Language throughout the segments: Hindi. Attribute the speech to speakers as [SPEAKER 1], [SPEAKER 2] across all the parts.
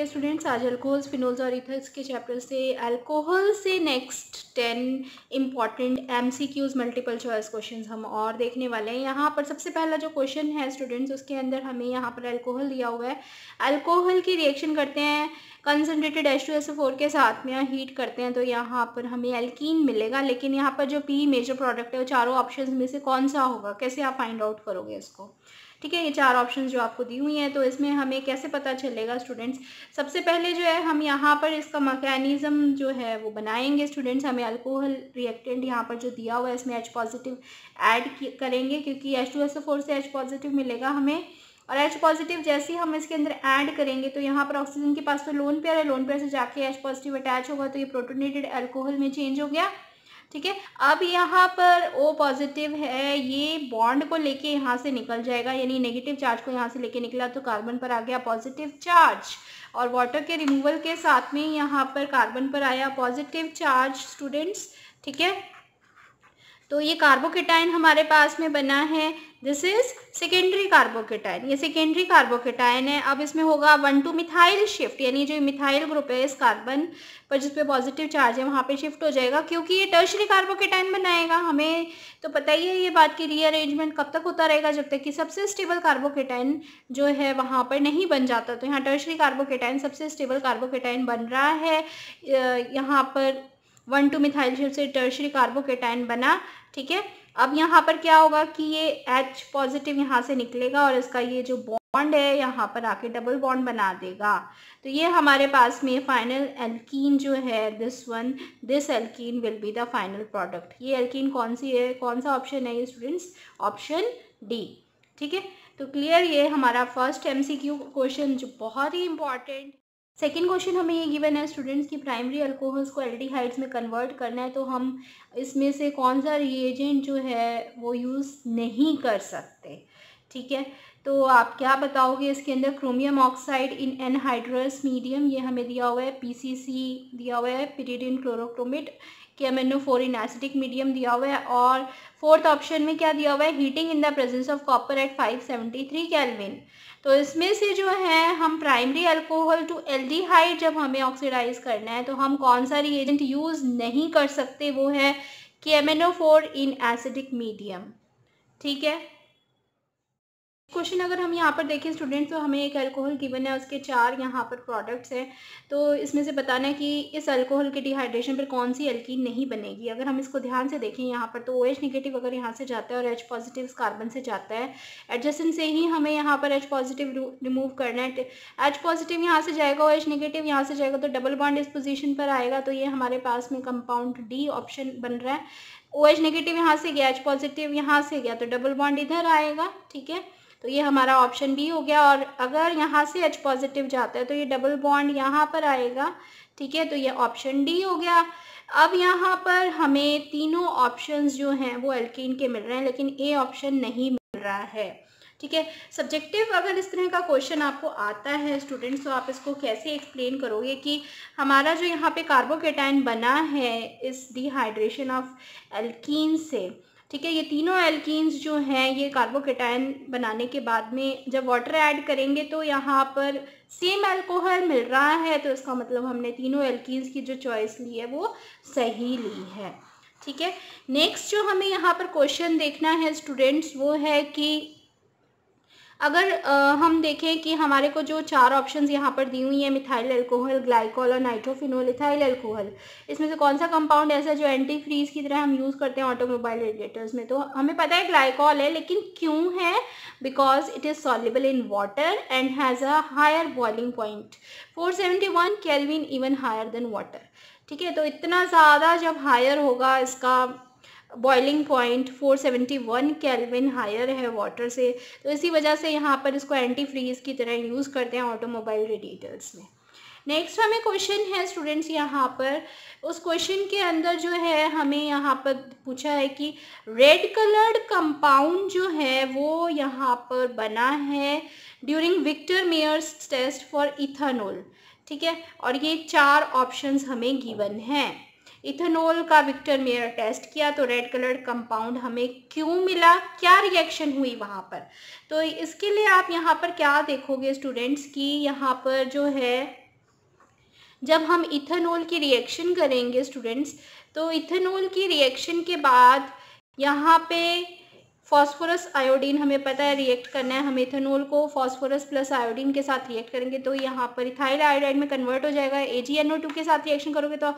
[SPEAKER 1] ये स्टूडेंट्स आज अल्कोहल्स फिनोल्स और इथर्स के चैप्टर से अल्कोहल से next ten important M C Qs multiple choice question हम और देखने वाले हैं यहाँ पर सबसे पहला जो क्वेश्चन है स्टूडेंट्स उसके अंदर हमें यहाँ पर अल्कोहल दिया हुआ है अल्कोहल की रिएक्शन करते हैं concentrated H two S four के साथ में हीट करते हैं तो यहाँ पर हमें एल्कीन मिलेगा लेकिन यहाँ पर जो पी मेजर प्रोडक्ट है वो चारों ऑप्शन में से कौन सा होगा कैसे आप फाइंड आउट करोगे इसको ठीक है ये चार ऑप्शन जो आपको दी हुई हैं तो इसमें हमें कैसे पता चलेगा स्टूडेंट्स सबसे पहले जो है हम यहाँ पर इसका मकैनिज़म जो है वो बनाएंगे स्टूडेंट्स हमें अल्कोहल रिएक्टेंट यहाँ पर जो दिया हुआ है इसमें एच पॉजिटिव ऐड करेंगे क्योंकि एच टू एस फोर से एच पॉजिटिव मिलेगा हमें और एच पॉजिटिव जैसे ही हम इसके अंदर ऐड करेंगे तो यहाँ पर ऑक्सीजन के पास तो लोन पेयर है लोन पेयर से जाके एच पॉजिटिव अटैच होगा तो ये प्रोटोनेटेड अल्कोहल में चेंज हो गया ठीक है अब यहाँ पर ओ पॉजिटिव है ये बॉन्ड को लेके यहाँ से निकल जाएगा यानी नेगेटिव चार्ज को यहाँ से लेके निकला तो कार्बन पर आ गया पॉजिटिव चार्ज और वाटर के रिमूवल के साथ में यहाँ पर कार्बन पर आया पॉजिटिव चार्ज स्टूडेंट्स ठीक है तो ये कार्बोकेटाइन हमारे पास में बना है दिस इज सेकेंडरी कार्बोकेटाइन ये सेकेंडरी कार्बोकेटाइन है अब इसमें होगा वन टू मिथाइल शिफ्ट यानी जो मिथाइल ग्रुप है इस कार्बन पर जिस पे पॉजिटिव चार्ज है वहाँ पे शिफ्ट हो जाएगा क्योंकि ये टर्शरी कार्बोकेटाइन बनाएगा हमें तो पता ही है ये बात की रीअरेंजमेंट कब तक होता रहेगा जब तक कि सबसे स्टेबल कार्बोकेटाइन जो है वहाँ पर नहीं बन जाता तो यहाँ टर्शरी कार्बोकेटाइन सबसे स्टेबल कार्बोकेटाइन बन रहा है यहाँ पर वन टू मिथाइल शिव से टर्शरी कार्बोकेटाइन बना ठीक है अब यहाँ पर क्या होगा कि ये एच पॉजिटिव यहाँ से निकलेगा और इसका ये जो बॉन्ड है यहाँ पर आके डबल बॉन्ड बना देगा तो ये हमारे पास में फाइनल एल्कीन जो है this one this alkene will be the final product ये एल्कीन कौन सी है कौन सा ऑप्शन है ये स्टूडेंट्स ऑप्शन डी ठीक है तो क्लियर ये हमारा फर्स्ट एम क्वेश्चन जो बहुत ही इंपॉर्टेंट सेकेंड क्वेश्चन हमें ये गिवन है स्टूडेंट्स की प्राइमरी अल्कोहल्स को एल्डिहाइड्स में कन्वर्ट करना है तो हम इसमें से कौन सा रिएजेंट जो है वो यूज़ नहीं कर सकते ठीक है तो आप क्या बताओगे इसके अंदर chromium oxide in anhydrous medium ये हमें दिया हुआ है पीसीसी दिया हुआ है पिरीडिन क्लोरोक्रोमिट कि एमेनो फोर इन एसिडिक मीडियम दिया हुआ है और फोर्थ ऑप्शन में क्या दिया हुआ है heating in the presence of copper at 573 kelvin तो इसमें से जो है हम प्राइमरी अल्कोहल टू एल्डिहाइड जब हमें ऑक्सीडाइज करना है तो हम कौन सा रिएजेंट यूज़ नहीं कर सकते वो है कि एमेनो फोर इन एसिडिक मीडियम ठीक है क्वेश्चन अगर हम यहाँ पर देखें स्टूडेंट्स तो हमें एक अल्कोहल गिवन है उसके चार यहाँ पर प्रोडक्ट्स हैं तो इसमें से बताना है कि इस अल्कोहल के डिहाइड्रेशन पर कौन सी एल्की नहीं बनेगी अगर हम इसको ध्यान से देखें यहाँ पर तो ओ OH निगेटिव अगर यहाँ से जाता है और एच पॉजिटिव कार्बन से जाता है एडजस्टन से ही हमें यहाँ पर एच पॉजिटिव रिमूव करना है एच पॉजिटिव यहाँ से जाएगा ओ एच निगेटिव यहाँ से जाएगा तो डबल बॉन्ड इस पोजीशन पर आएगा तो ये हमारे पास में कंपाउंड डी ऑप्शन बन रहा है ओ एच नेगेटिव यहाँ से गया एच पॉजिटिव यहाँ से गया तो डबल बॉन्ड इधर आएगा ठीक है तो ये हमारा ऑप्शन बी हो गया और अगर यहाँ से एच पॉजिटिव जाता है तो ये डबल बॉन्ड यहाँ पर आएगा ठीक है तो ये ऑप्शन डी हो गया अब यहाँ पर हमें तीनों ऑप्शंस जो हैं वो एल्किन के मिल रहे हैं लेकिन ए ऑप्शन नहीं मिल रहा है ठीक है सब्जेक्टिव अगर इस तरह का क्वेश्चन आपको आता है स्टूडेंट्स तो आप इसको कैसे एक्सप्लेन करोगे कि हमारा जो यहाँ पे कार्बोकेटाइन बना है इस डिहाइड्रेशन ऑफ एल्कीन से ठीक है ये तीनों एल्किन्स जो हैं ये कार्बोकेटाइन बनाने के बाद में जब वाटर ऐड करेंगे तो यहाँ पर सेम अल्कोहल मिल रहा है तो इसका मतलब हमने तीनों एल्किन्स की जो चॉइस ली है वो सही ली है ठीक है नेक्स्ट जो हमें यहाँ पर क्वेश्चन देखना है स्टूडेंट्स वो है कि अगर आ, हम देखें कि हमारे को जो चार ऑप्शन यहाँ पर दी हुई हैं मिथाइल एल्कोहल ग्लाइकॉल और नाइट्रोफिनोल इथाइल एल्कोहल इसमें से कौन सा कंपाउंड ऐसा जो एंटी फ्रीज की तरह हम यूज़ करते हैं ऑटोमोबाइल रेडिएटर्स में तो हमें पता है ग्लाइकोल है लेकिन क्यों है because it is soluble in water and has a higher boiling point four seventy one kelvin even higher than water ठीक है तो इतना ज़्यादा जब हायर होगा इसका बॉइलिंग पॉइंट 471 केल्विन हायर है वाटर से तो इसी वजह से यहाँ पर इसको एंटी फ्रीज़ की तरह यूज़ करते हैं ऑटोमोबाइल रेडिएटर्स में नेक्स्ट हमें क्वेश्चन है स्टूडेंट्स यहाँ पर उस क्वेश्चन के अंदर जो है हमें यहाँ पर पूछा है कि रेड कलर्ड कंपाउंड जो है वो यहाँ पर बना है during Victor Meyer's test for ethanol ठीक है और ये चार ऑप्शंस हमें गिवन हैं इथेनॉल का विक्टर मेयर टेस्ट किया तो रेड कलर कंपाउंड हमें क्यों मिला क्या रिएक्शन हुई वहाँ पर तो इसके लिए आप यहाँ पर क्या देखोगे स्टूडेंट्स की यहाँ पर जो है जब हम इथेनॉल की रिएक्शन करेंगे स्टूडेंट्स तो इथेनॉल की रिएक्शन के बाद यहाँ पे फॉस्फोरस आयोडीन हमें पता है रिएक्ट करना है हम इथेनॉल को फॉस्फोरस प्लस आयोडीन के साथ रिएक्ट करेंगे तो यहाँ पर इथाइल आयोडाइड में कन्वर्ट हो जाएगा ए जी एन ओ टू के साथ रिएक्शन करोगे तो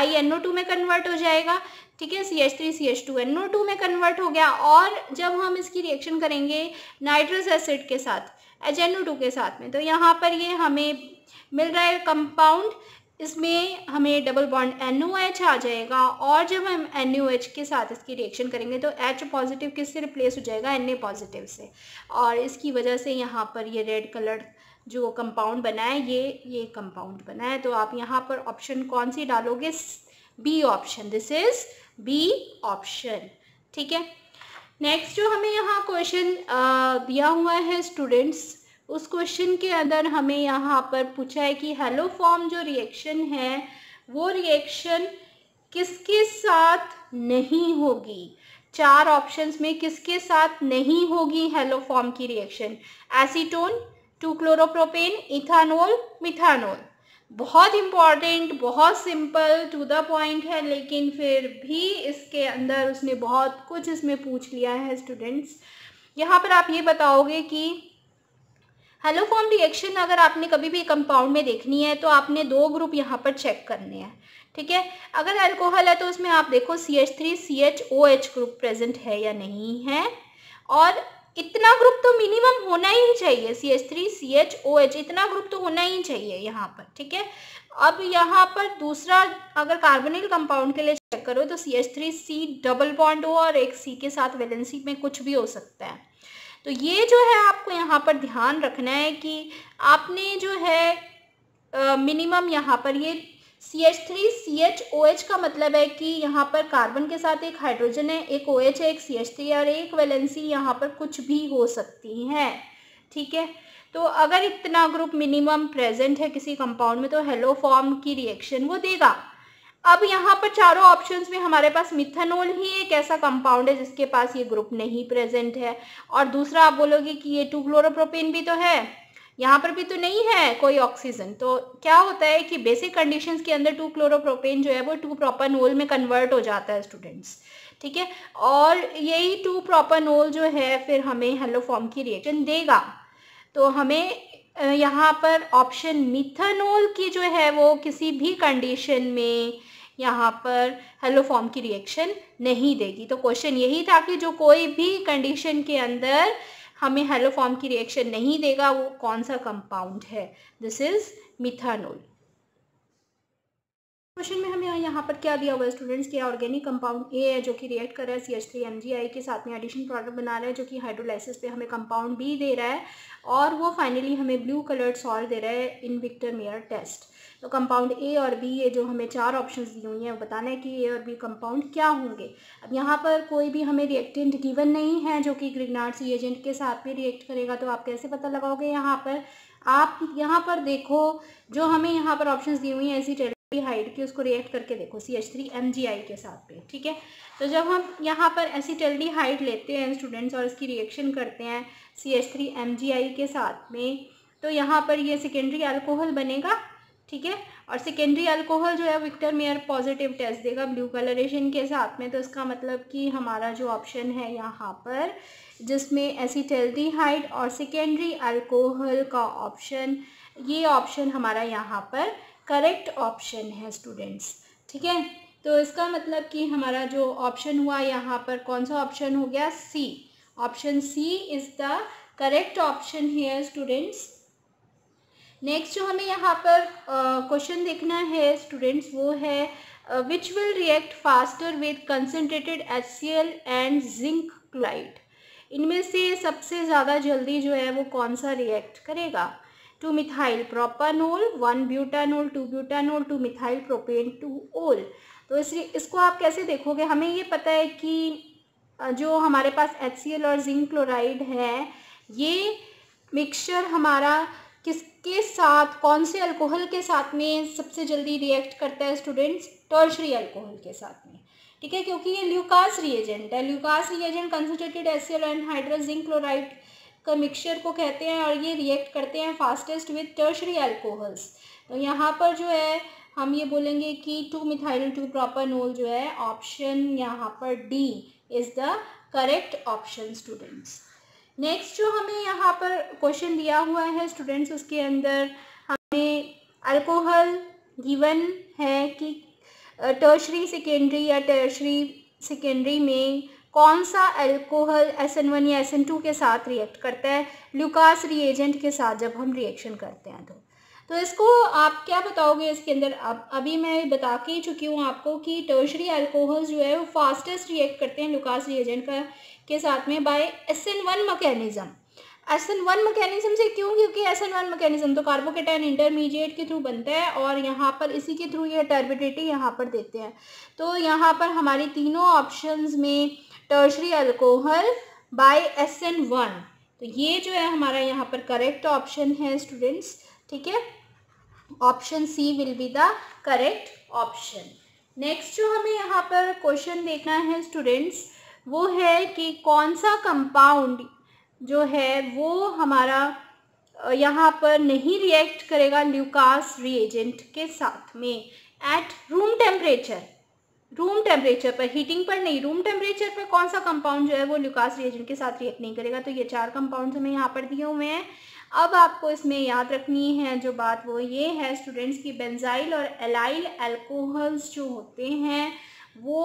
[SPEAKER 1] आई एन ओ टू में कन्वर्ट हो जाएगा ठीक है C H three C H two N O two में कन्वर्ट हो गया और जब हम इसकी रिएक्शन करेंगे नाइट्रस एसिड के साथ एच एन ओ टू के साथ में तो यहाँ पर ये हमें मिल रहा है कंपाउंड इसमें हमें डबल बॉन्ड एन आ जाएगा और जब हम एन के साथ इसकी रिएक्शन करेंगे तो एच पॉजिटिव किससे रिप्लेस हो जाएगा एन पॉजिटिव से और इसकी वजह से यहाँ पर ये रेड कलर जो कंपाउंड बना है ये ये कंपाउंड बना है तो आप यहाँ पर ऑप्शन कौन सी डालोगे B option this is B option ठीक है नेक्स्ट जो हमें यहाँ क्वेश्चन दिया हुआ है स्टूडेंट्स उस क्वेश्चन के अंदर हमें यहाँ पर पूछा है कि हेलो फॉर्म जो रिएक्शन है वो रिएक्शन किसके साथ नहीं होगी चार ऑप्शंस में किसके साथ नहीं होगी हेलो फॉर्म की reaction acetone two chloropropane ethanol methanol बहुत इम्पॉर्टेंट बहुत सिंपल टू द पॉइंट है लेकिन फिर भी इसके अंदर उसने बहुत कुछ इसमें पूछ लिया है स्टूडेंट्स यहाँ पर आप ये बताओगे कि हेलो फॉर्म रिएक्शन अगर आपने कभी भी कंपाउंड में देखनी है तो आपने दो ग्रुप यहाँ पर चेक करने हैं ठीक है अगर अल्कोहल है तो उसमें आप देखो C H three C H O H group present है या नहीं है और इतना ग्रुप तो मिनिमम होना ही चाहिए C H three C H O H इतना ग्रुप तो होना ही चाहिए यहाँ पर ठीक है अब यहाँ पर दूसरा अगर कार्बोनिल कंपाउंड के लिए चेक करो तो C H three C double bond हो और एक सी के साथ वैलेंसी में कुछ भी हो सकता है तो ये जो है आपको यहाँ पर ध्यान रखना है कि आपने जो है मिनिमम यहाँ पर ये C H three C H O H का मतलब है कि यहाँ पर कार्बन के साथ एक हाइड्रोजन है एक ओ एच है एक सी एच थ्री और एक वैलेंसी यहाँ पर कुछ भी हो सकती है ठीक है तो अगर इतना ग्रुप मिनिमम प्रेजेंट है किसी कंपाउंड में तो हेलो फॉर्म की रिएक्शन वो देगा अब यहाँ पर चारों ऑप्शंस में हमारे पास मिथेनॉल ही एक ऐसा कंपाउंड है जिसके पास ये ग्रुप नहीं प्रेजेंट है और दूसरा आप बोलोगे कि ये टू क्लोरोप्रोपेन भी तो है यहाँ पर भी तो नहीं है कोई ऑक्सीजन तो क्या होता है कि बेसिक कंडीशंस के अंदर टू क्लोरोप्रोपेन जो है वो टू प्रोपानोल में कन्वर्ट हो जाता है स्टूडेंट्स ठीक है और यही टू प्रोपानोल जो है फिर हमें हेलोफॉर्म की रिएक्शन देगा तो हमें यहाँ पर ऑप्शन मिथनोल की जो है वो किसी भी कंडीशन में यहाँ पर हेलोफॉर्म की रिएक्शन नहीं देगी तो क्वेश्चन यही था कि जो कोई भी कंडीशन के अंदर हमें हेलोफॉर्म की रिएक्शन नहीं देगा वो कौन सा कंपाउंड है दिस इज़ मिथानोल क्वेश्चन में हमें यहाँ पर क्या दिया हुआ है स्टूडेंट्स के ऑर्गेनिक कंपाउंड ए है जो कि रिएक्ट कर रहा है C H three M G I के साथ में एडिशन प्रोडक्ट बना रहा है जो कि हाइड्रोलाइसिस पे हमें कंपाउंड बी दे रहा है और वो फाइनली हमें ब्लू कलर्ड सॉल्ट दे रहा है इन विक्टर मेयर टेस्ट तो कंपाउंड ए और बी ये जो हमें चार ऑप्शन दी हुई हैं बताना है कि ए और बी कंपाउंड क्या होंगे अब यहाँ पर कोई भी हमें रिएक्टेंट गिवन नहीं है जो कि ग्रिगनाट सी एजेंट के साथ में रिएक्ट करेगा तो आप कैसे पता लगाओगे यहाँ पर आप यहाँ पर देखो जो हमें यहाँ पर ऑप्शन दी हुई हैं ऐसी हाइड के उसको रिएक्ट करके देखो C H three M G I के साथ पे ठीक है तो जब हम यहाँ पर एसिटेल्डी हाइड लेते हैं स्टूडेंट्स और इसकी रिएक्शन करते हैं C H three M G I के साथ में तो यहाँ पर ये सेकेंडरी अल्कोहल बनेगा ठीक है और सेकेंडरी अल्कोहल जो है विक्टर मेयर पॉजिटिव टेस्ट देगा ब्लू कलरेशन के साथ में तो इसका मतलब कि हमारा जो ऑप्शन है यहाँ पर जिसमें हाइट और सेकेंडरी अल्कोहल का ऑप्शन ये ऑप्शन हमारा यहाँ पर करेक्ट ऑप्शन है स्टूडेंट्स ठीक है तो इसका मतलब कि हमारा जो ऑप्शन हुआ यहाँ पर कौन सा ऑप्शन हो गया C option C is the correct option है स्टूडेंट्स नेक्स्ट जो हमें यहाँ पर क्वेश्चन uh, देखना है स्टूडेंट्स वो है which will react faster with concentrated H and zinc chloride इनमें से सबसे ज़्यादा जल्दी जो है वो कौन सा रिएक्ट करेगा two methyl propanol one butanol two butanol two methyl propane two ol तो इसलिए इसको आप कैसे देखोगे हमें ये पता है कि जो हमारे पास एल और जिंक क्लोराइड है ये मिक्सचर हमारा किसके साथ कौन से अल्कोहल के साथ में सबसे जल्दी रिएक्ट करता है स्टूडेंट्स टर्शरी अल्कोहल के साथ में ठीक है क्योंकि ये ल्यूकास रिएजेंट है ल्यूकास रिएजेंट कंसनट्रेटेड एसियल एंड हाइड्रोजिंक क्लोराइड का मिक्सचर को कहते हैं और ये रिएक्ट करते हैं फास्टेस्ट विथ टर्शरी एल्कोहल्स तो यहाँ पर जो है हम ये बोलेंगे कि टू मिथाइल टू नोल जो है ऑप्शन यहाँ पर D is the correct option students next जो हमें यहाँ पर क्वेश्चन दिया हुआ है स्टूडेंट्स उसके अंदर हमें अल्कोहल गिवन है कि टर्शरी सेकेंडरी या टर्शरी सेकेंडरी में कौन सा एल्कोहल वन या एस एन टू के साथ रिएक्ट करता है ल्यूकास रिएजेंट के साथ जब हम रिएक्शन करते हैं तो तो इसको आप क्या बताओगे इसके अंदर अब अभी मैं बता के ही चुकी हूँ आपको कि टर्शरी अल्कोहल जो है वो फास्टेस्ट रिएक्ट करते हैं ल्यूकास रिएजेंट का के साथ में by S N one mechanism S N one mechanism से क्यों क्योंकि एस एन वन मकैनिज़म तो कार्बोकेटाइन इंटरमीडिएट के थ्रू बनता है और यहाँ पर इसी के थ्रू ये टर्बिडिटी यहाँ पर देते हैं तो यहाँ पर हमारी तीनों ऑप्शन में tertiary alcohol by S N one तो ये जो है हमारा यहाँ पर करेक्ट ऑप्शन है स्टूडेंट्स ठीक है option C will be the correct option next जो हमें यहाँ पर क्वेश्चन देखना है स्टूडेंट्स वो है कि कौन सा कंपाउंड जो है वो हमारा यहाँ पर नहीं रिएक्ट करेगा ल्यूकास रिएजेंट के साथ में at room temperature room temperature पर हीटिंग पर नहीं रूम टेम्परेचर पर कौन सा कंपाउंड जो है वो ल्यूकास रिएजेंट के साथ रिएक्ट नहीं करेगा तो ये चार कंपाउंड हमें यहाँ पर दिए हुए हैं अब आपको इसमें याद रखनी है जो बात वो ये है स्टूडेंट्स की बेंजाइल और एलाइल एल्कोहल्स जो होते हैं वो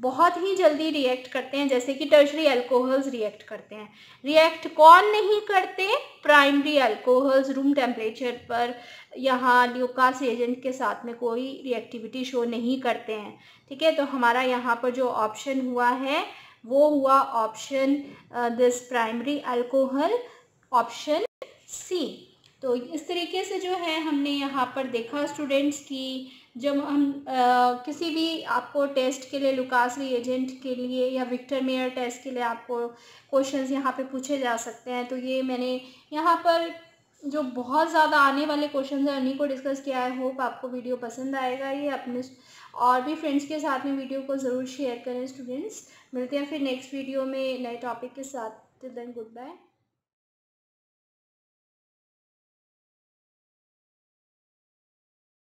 [SPEAKER 1] बहुत ही जल्दी रिएक्ट करते हैं जैसे कि टर्शरी अल्कोहल्स रिएक्ट करते हैं रिएक्ट कौन नहीं करते प्राइमरी अल्कोहल्स रूम टेम्परेचर पर यहाँ ल्यूकास एजेंट के साथ में कोई रिएक्टिविटी शो नहीं करते हैं ठीक है तो हमारा यहाँ पर जो ऑप्शन हुआ है वो हुआ option this primary alcohol option C तो इस तरीके से जो है हमने यहाँ पर देखा स्टूडेंट्स की जब हम आ, किसी भी आपको टेस्ट के लिए लुकासरी एजेंट के लिए या विक्टर मेयर टेस्ट के लिए आपको क्वेश्चंस यहाँ पे पूछे जा सकते हैं तो ये मैंने यहाँ पर जो बहुत ज़्यादा आने वाले क्वेश्चन हैं उन्हीं को डिस्कस किया है होप आपको वीडियो पसंद आएगा ये अपने और भी फ्रेंड्स के साथ में वीडियो को ज़रूर शेयर करें स्टूडेंट्स मिलते हैं फिर नेक्स्ट वीडियो में नए टॉपिक के साथ टिल देन गुड बाय